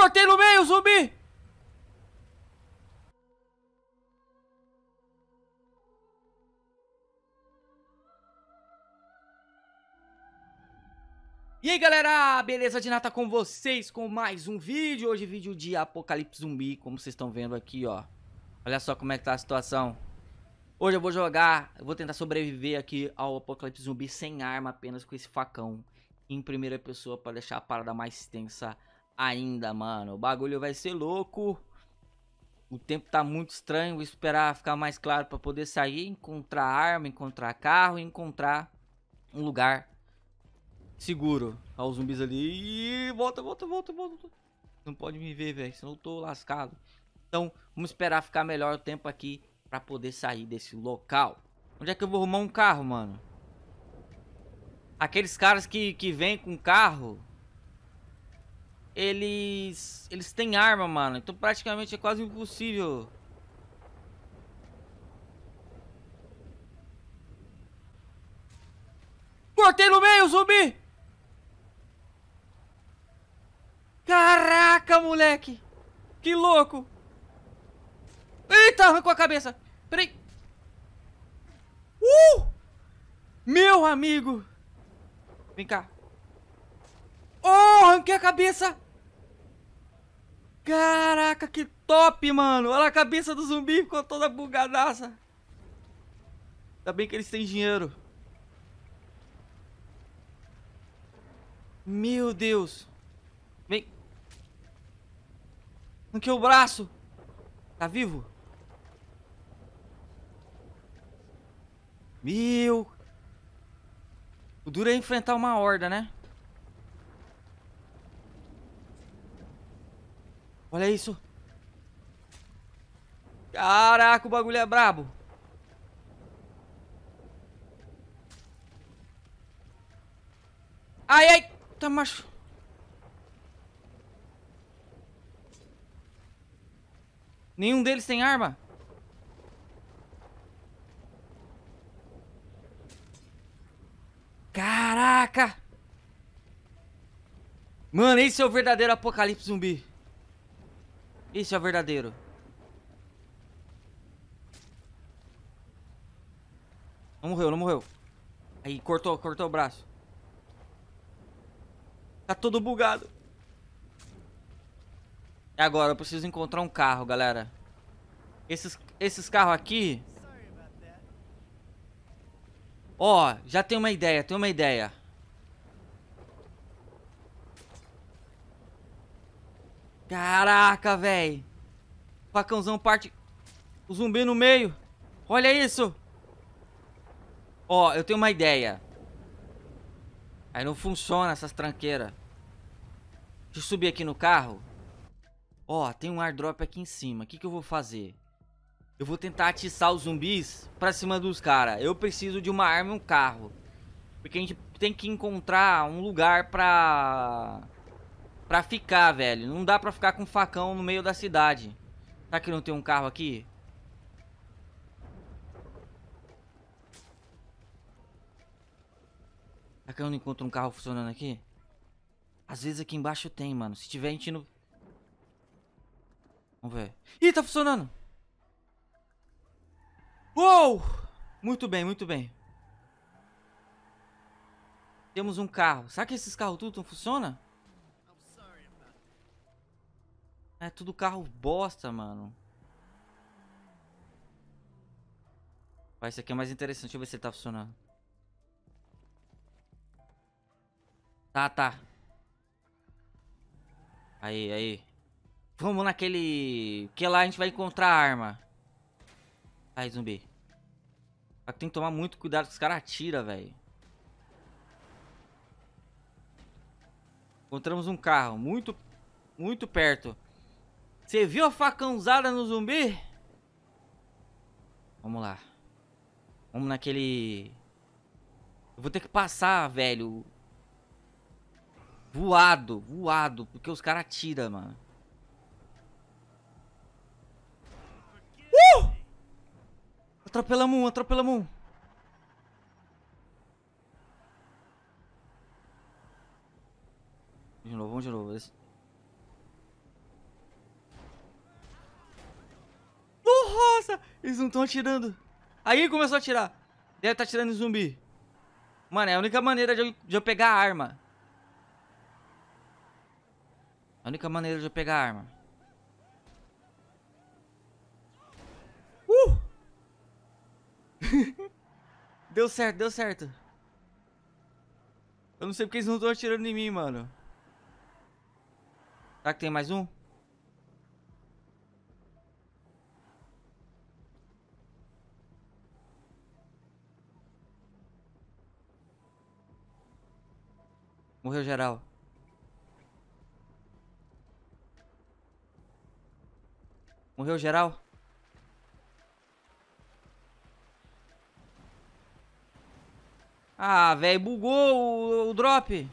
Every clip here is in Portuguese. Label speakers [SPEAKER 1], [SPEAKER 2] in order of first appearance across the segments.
[SPEAKER 1] cortei no meio, zumbi! E aí galera, beleza de nata com vocês com mais um vídeo, hoje vídeo de apocalipse zumbi, como vocês estão vendo aqui ó Olha só como é que tá a situação Hoje eu vou jogar, eu vou tentar sobreviver aqui ao apocalipse zumbi sem arma, apenas com esse facão Em primeira pessoa pra deixar a parada mais tensa ainda, mano. O bagulho vai ser louco. O tempo tá muito estranho. Vou esperar ficar mais claro para poder sair, encontrar arma, encontrar carro, encontrar um lugar seguro. Ó, os zumbis ali. Ih, volta, volta, volta, volta. Não pode me ver, velho, senão eu tô lascado. Então, vamos esperar ficar melhor o tempo aqui para poder sair desse local. Onde é que eu vou arrumar um carro, mano? Aqueles caras que, que vêm com carro eles eles têm arma, mano. Então praticamente é quase impossível. Cortei no meio, zumbi! Caraca, moleque! Que louco! Eita, arrancou a cabeça! Peraí! Uh! Meu amigo! Vem cá, Oh, arranquei a cabeça! Caraca, que top, mano! Olha a cabeça do zumbi, ficou toda bugadaça. Ainda bem que eles têm dinheiro. Meu Deus. Vem. Arranquei o braço. Tá vivo? Meu. O duro é enfrentar uma horda, né? Olha isso. Caraca, o bagulho é brabo. Ai, ai. Tá macho. Nenhum deles tem arma? Caraca! Mano, esse é o verdadeiro apocalipse zumbi. Isso é o verdadeiro. Não morreu, não morreu. Aí, cortou, cortou o braço. Tá todo bugado. E agora, eu preciso encontrar um carro, galera. Esses, esses carros aqui... Ó, oh, já tem uma ideia, tem uma ideia. Caraca, velho. Facãozão parte... O zumbi no meio. Olha isso. Ó, eu tenho uma ideia. Aí não funciona essas tranqueiras. Deixa eu subir aqui no carro. Ó, tem um airdrop aqui em cima. O que, que eu vou fazer? Eu vou tentar atiçar os zumbis pra cima dos caras. Eu preciso de uma arma e um carro. Porque a gente tem que encontrar um lugar pra pra ficar, velho. Não dá pra ficar com facão no meio da cidade. Será que não tem um carro aqui? Será que eu não encontro um carro funcionando aqui? Às vezes aqui embaixo tem, mano. Se tiver, a gente não... Vamos ver. Ih, tá funcionando! Uou! Muito bem, muito bem. Temos um carro. Será que esses carros tudo não funcionam? É tudo carro bosta, mano. Vai, esse aqui é mais interessante. Deixa eu ver se ele tá funcionando. Tá, tá. Aí, aí. Vamos naquele... Que lá a gente vai encontrar a arma. Aí, zumbi. Só que tem que tomar muito cuidado que os caras atiram, velho. Encontramos um carro muito, muito perto. Você viu a facãozada no zumbi? Vamos lá. Vamos naquele... Eu vou ter que passar, velho. Voado, voado. Porque os caras atiram, mano. Uh! Atropelamos um, atropelamos um. De novo, vamos de novo. Esse... Nossa, eles não estão atirando. Aí começou a atirar. Deve estar tá atirando em zumbi. Mano, é a única maneira de eu, de eu pegar a arma. A única maneira de eu pegar a arma. Uh! deu certo, deu certo. Eu não sei porque eles não estão atirando em mim, mano. Será que tem mais um? Morreu geral. Morreu geral? Ah, velho, bugou o, o drop.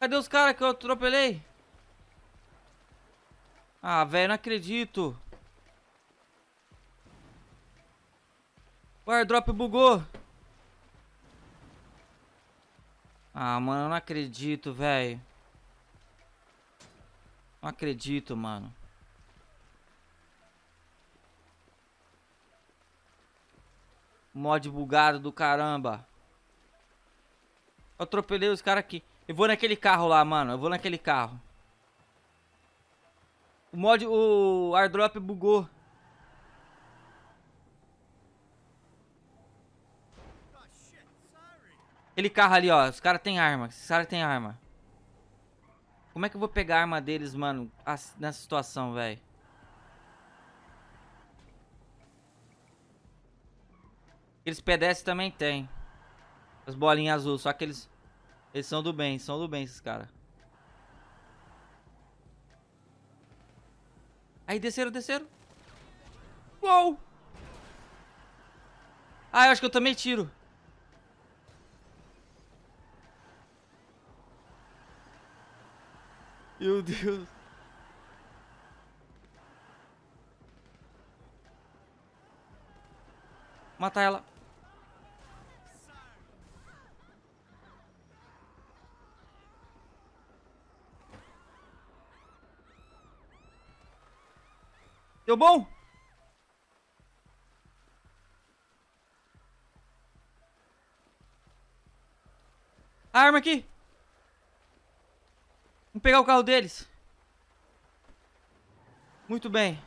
[SPEAKER 1] Cadê os caras que eu atropelei? Ah, velho, não acredito. O airdrop bugou. Ah, mano, eu não acredito, velho. Não acredito, mano. Mod bugado do caramba. Eu atropelei os caras aqui. Eu vou naquele carro lá, mano. Eu vou naquele carro. O mod, o airdrop bugou. Aquele carro ali, ó. Os caras têm arma. Os caras têm arma. Como é que eu vou pegar a arma deles, mano, nessa situação, velho? Aqueles pedestres também tem. As bolinhas azul, só que eles... Eles são do bem, são do bem esses caras. Aí, desceram, desceram. Uou! Ah, eu acho que eu também tiro. Meu Deus. Mata ela. Deu bom? A arma aqui pegar o carro deles. Muito bem.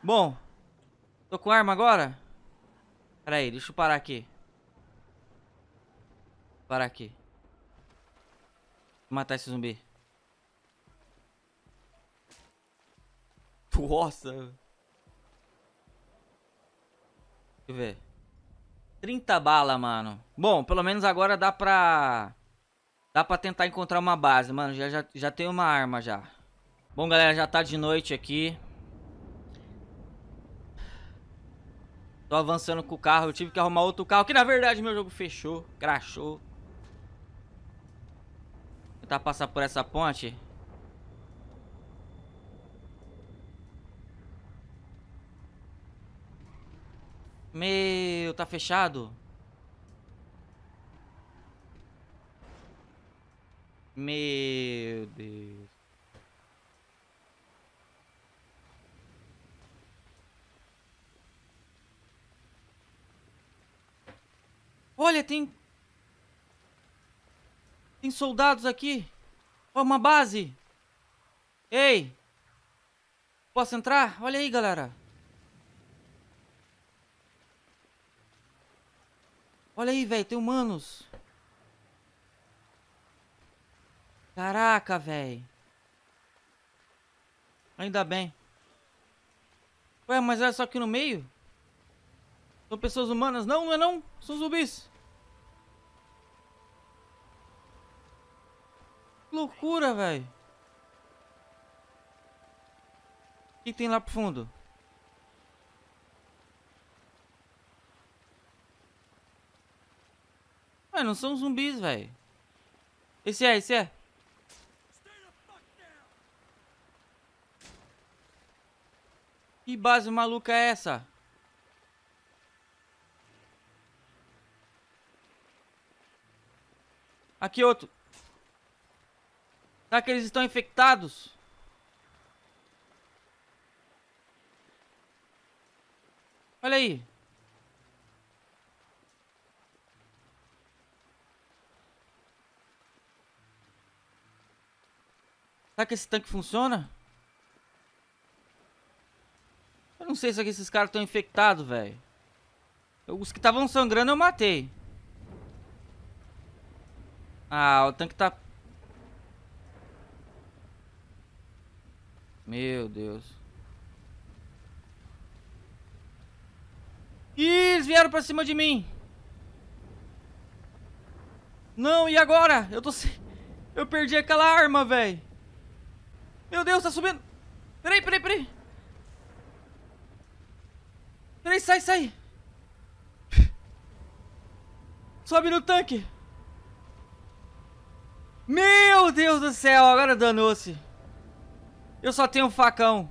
[SPEAKER 1] Bom. Tô com arma agora? Pera aí, deixa eu parar aqui. Parar aqui. Vou matar esse zumbi. Nossa. Deixa eu ver. 30 bala, mano. Bom, pelo menos agora dá pra... Dá pra tentar encontrar uma base, mano. Já, já, já tem uma arma, já. Bom, galera, já tá de noite aqui. Tô avançando com o carro. Eu tive que arrumar outro carro. Que, na verdade, meu jogo fechou. Crashou. Tentar passar por essa ponte. Meu, tá fechado? Meu Deus. Olha, tem... Tem soldados aqui. Ó, uma base. Ei. Posso entrar? Olha aí, galera. Olha aí, velho, tem humanos. Caraca, velho. Ainda bem. Ué, mas olha só aqui no meio. São pessoas humanas. Não, não é não. São zumbis. Loucura, velho. O que tem lá pro fundo? Mas não são zumbis, velho. Esse é, esse é. Que base maluca é essa? Aqui outro. Será que eles estão infectados? Olha aí. Será que esse tanque funciona? Eu não sei se esses caras estão infectados, velho. Os que estavam sangrando eu matei. Ah, o tanque tá... Meu Deus. Ih, eles vieram pra cima de mim. Não, e agora? Eu tô sem... Eu perdi aquela arma, velho. Meu Deus, tá subindo. Peraí, peraí, peraí. Peraí, sai, sai. Sobe no tanque. Meu Deus do céu, agora danou-se. Eu só tenho um facão.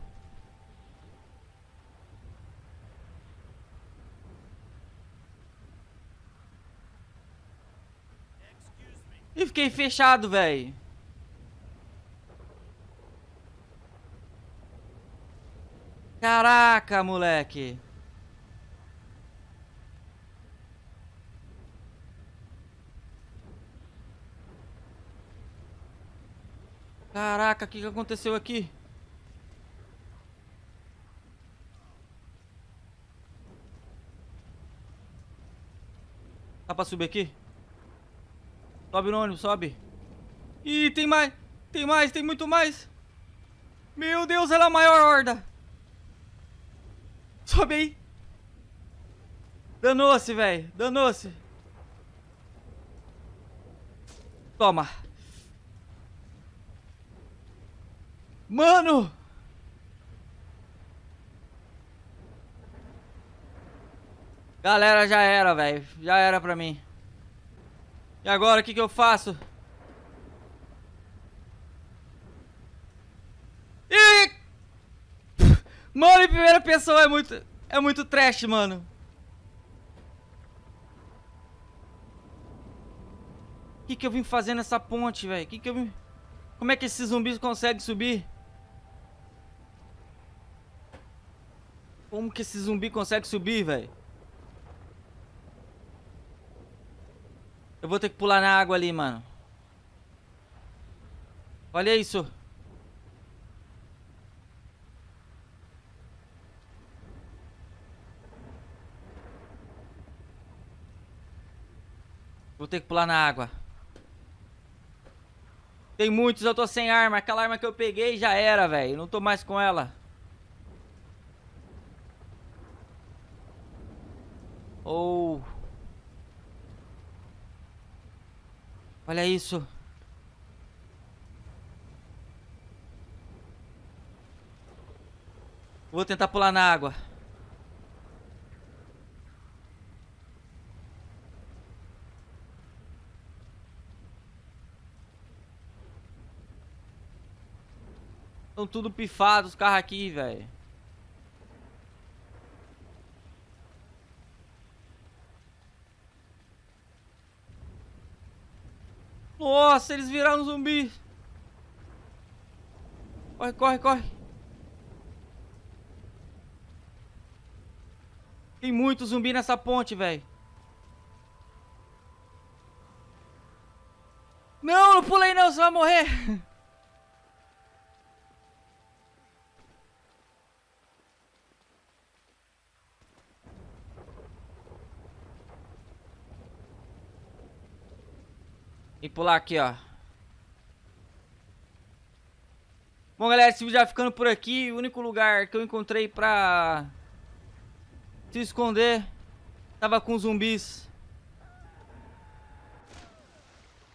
[SPEAKER 1] E fiquei fechado, velho. Caraca, moleque. Caraca, o que, que aconteceu aqui? Dá pra subir aqui? Sobe no ônibus, sobe. Ih, tem mais! Tem mais, tem muito mais! Meu Deus, ela é a maior horda! Sobe aí. Danou-se, velho. Danou-se. Toma. Mano! Galera, já era, velho. Já era pra mim. E agora, o que que eu faço? Mano, em primeira pessoa é muito... É muito trash, mano. O que, que eu vim fazer nessa ponte, velho? Que que eu vim... Como é que esses zumbis conseguem subir? Como que esse zumbi consegue subir, velho? Eu vou ter que pular na água ali, mano. Olha isso. ter que pular na água. Tem muitos, eu tô sem arma. Aquela arma que eu peguei já era, velho. Não tô mais com ela. Ou... Oh. Olha isso. Vou tentar pular na água. Estão tudo pifados os carros aqui, velho. Nossa, eles viraram zumbi. Corre, corre, corre. Tem muito zumbi nessa ponte, velho. Não, não pulei não, você vai morrer. E pular aqui, ó. Bom, galera, esse vídeo já ficando por aqui. O único lugar que eu encontrei pra se esconder tava com zumbis.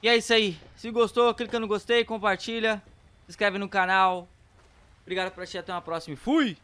[SPEAKER 1] E é isso aí. Se gostou, clica no gostei, compartilha, se inscreve no canal. Obrigado por assistir, até uma próxima e fui!